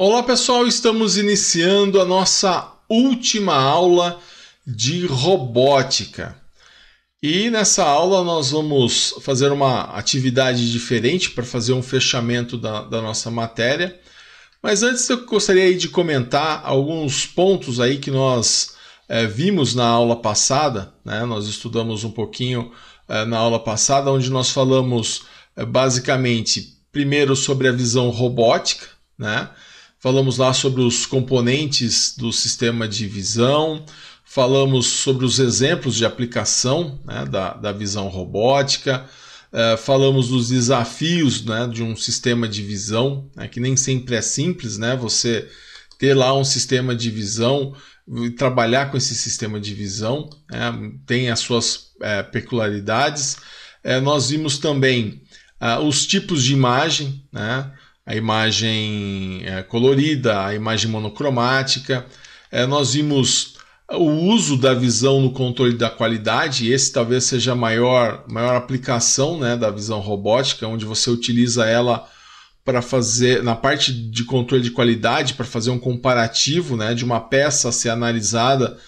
Olá pessoal, estamos iniciando a nossa última aula de robótica. E nessa aula nós vamos fazer uma atividade diferente para fazer um fechamento da, da, nossa matéria. Mas antes eu gostaria de comentar alguns pontos aí que nós é, vimos na aula passada, né? nós estudamos um pouquinho é, na aula passada, onde nós falamos é, basicamente primeiro sobre a visão robótica, né? Falamos lá sobre os componentes do sistema de visão, falamos sobre os exemplos de aplicação né, da, da visão robótica, eh, falamos dos desafios né, de um sistema de visão, né, que nem sempre é simples, né? Você ter lá um sistema de visão trabalhar com esse sistema de visão, né, tem as suas é, peculiaridades. É, nós vimos também ah, os tipos de imagem, né, a imagem é, colorida, a imagem monocromática. É, nós vimos o uso da visão no controle da qualidade, esse talvez seja a maior, maior aplicação né, da visão robótica, onde você utiliza ela para fazer, na parte de controle de qualidade, para fazer um comparativo né, de uma peça a ser analisada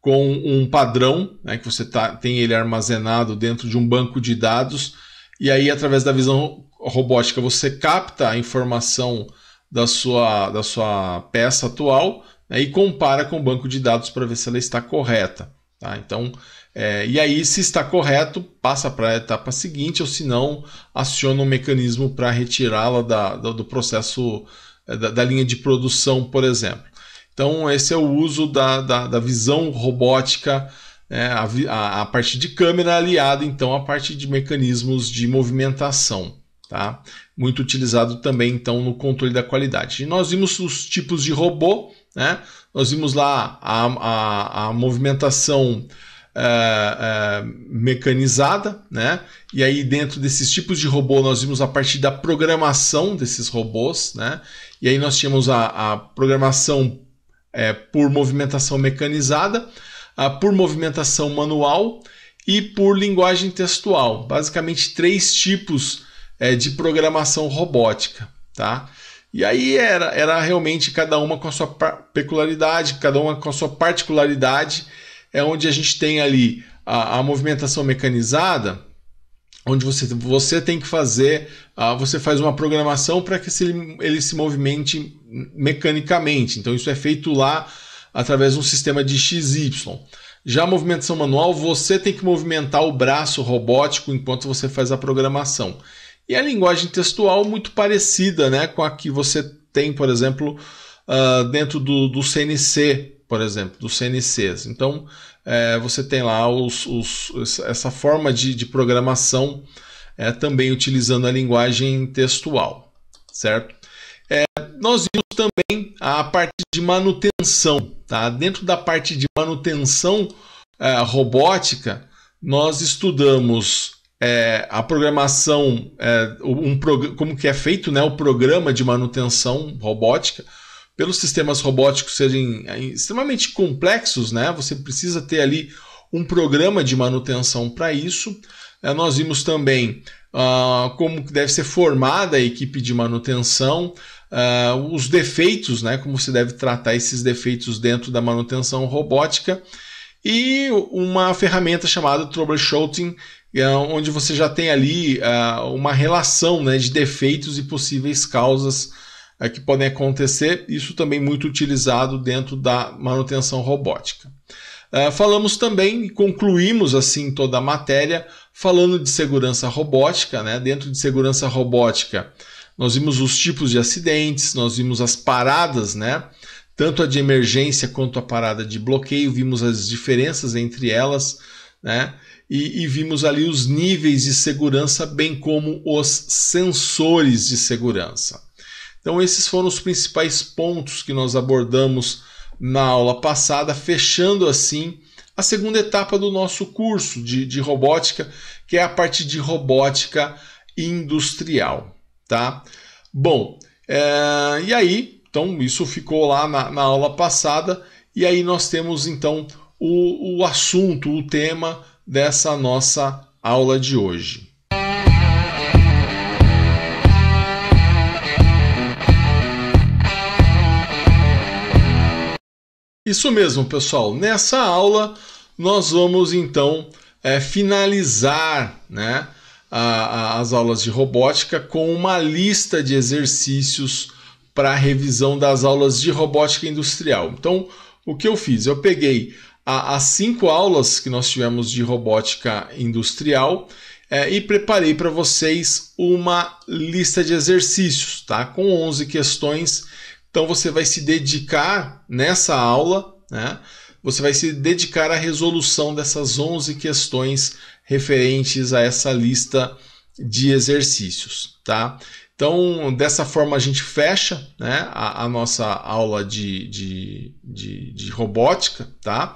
com um padrão, né, que você tá, tem ele armazenado dentro de um banco de dados, e aí através da visão robótica você capta a informação da sua, da sua peça atual né, e compara com o banco de dados para ver se ela está correta. Tá? Então, é, e aí, se está correto, passa para a etapa seguinte, ou se não, aciona um mecanismo para retirá-la da, da, do processo é, da, da, linha de produção, por exemplo. Então, esse é o uso da, da, visão robótica, né, a, a, a parte de câmera aliada, então, à parte de mecanismos de movimentação. Tá? Muito utilizado também então no controle da qualidade. E nós vimos os tipos de robô, né? nós vimos lá a, a, a movimentação é, é, mecanizada, né? e aí dentro desses tipos de robô nós vimos a partir da programação desses robôs, né? e aí nós tínhamos a, a programação é, por movimentação mecanizada, a, por movimentação manual e por linguagem textual. Basicamente, três tipos é, de programação robótica, tá? E aí era, era realmente cada uma com a sua peculiaridade, cada uma com a sua particularidade, é onde a gente tem ali a, a movimentação mecanizada, onde você, você tem que fazer, uh, você faz uma programação para que ele, ele se movimente mecanicamente. Então isso é feito lá através de um sistema de XY. Já a movimentação manual, você tem que movimentar o braço robótico enquanto você faz a programação. E a linguagem textual muito parecida né, com a que você tem, por exemplo, uh, dentro do, do CNC, por exemplo, dos CNCs. Então, é, você tem lá os, os, essa forma de, de programação é, também utilizando a linguagem textual, certo? É, nós vimos também a parte de manutenção, tá? Dentro da parte de manutenção é, robótica, nós estudamos é, a programação, é, um como que é feito né, o programa de manutenção robótica. Pelos sistemas robóticos serem é, extremamente complexos, né, você precisa ter ali um programa de manutenção para isso. É, nós vimos também uh, como deve ser formada a equipe de manutenção, uh, os defeitos, né, como se deve tratar esses defeitos dentro da manutenção robótica e uma ferramenta chamada Troubleshooting, é, onde você já tem ali uh, uma relação né, de defeitos e possíveis causas uh, que podem acontecer, isso também muito utilizado dentro da manutenção robótica. Uh, falamos também e concluímos assim toda a matéria falando de segurança robótica, né? Dentro de segurança robótica, nós vimos os tipos de acidentes, nós vimos as paradas, né? Tanto a de emergência quanto a parada de bloqueio, vimos as diferenças entre elas, né? E, e, vimos ali os níveis de segurança, bem como os sensores de segurança. Então, esses foram os principais pontos que nós abordamos na aula passada, fechando assim a segunda etapa do nosso curso de, de robótica, que é a parte de robótica industrial. Tá? Bom, é, e aí então, isso ficou lá na, na aula passada, e aí nós temos então o, o assunto, o tema dessa nossa aula de hoje. Isso mesmo, pessoal. Nessa aula, nós vamos então é, finalizar né, a, a, as aulas de robótica com uma lista de exercícios para a revisão das aulas de robótica industrial. Então, o que eu fiz? Eu peguei as cinco aulas que nós tivemos de robótica industrial é, e preparei para vocês uma lista de exercícios, tá? Com 11 questões. Então você vai se dedicar nessa aula, né? Você vai se dedicar à resolução dessas 11 questões referentes a essa lista de exercícios, tá? Então, dessa forma, a gente fecha né, a, a nossa aula de, de, de, de robótica, tá?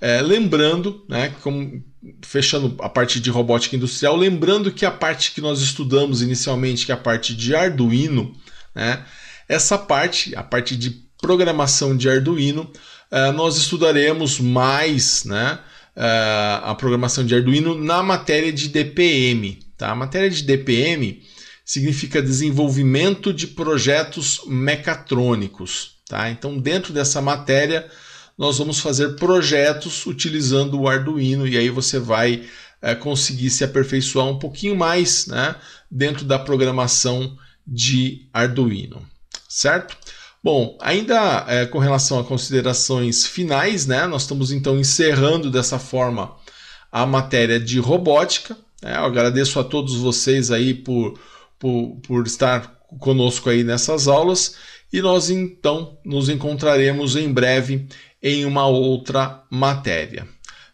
É, lembrando, né, como, fechando a parte de robótica industrial, lembrando que a parte que nós estudamos inicialmente, que é a parte de Arduino, né, essa parte, a parte de programação de Arduino, é, nós estudaremos mais né, é, a programação de Arduino na matéria de DPM. Tá? A matéria de DPM significa desenvolvimento de projetos mecatrônicos. Tá? Então, dentro dessa matéria, nós vamos fazer projetos utilizando o Arduino e aí você vai é, conseguir se aperfeiçoar um pouquinho mais né, dentro da programação de Arduino, certo? Bom, ainda é, com relação a considerações finais, né, nós estamos então encerrando dessa forma a matéria de robótica. Né? Eu agradeço a todos vocês aí por por, por estar conosco aí nessas aulas e nós então nos encontraremos em breve em uma outra matéria.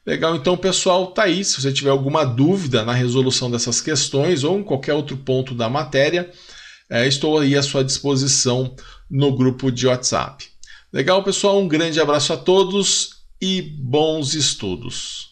Legal, então pessoal, tá aí. Se você tiver alguma dúvida na resolução dessas questões ou em qualquer outro ponto da matéria, é, estou aí à sua disposição no grupo de WhatsApp. Legal, pessoal, um grande abraço a todos e bons estudos.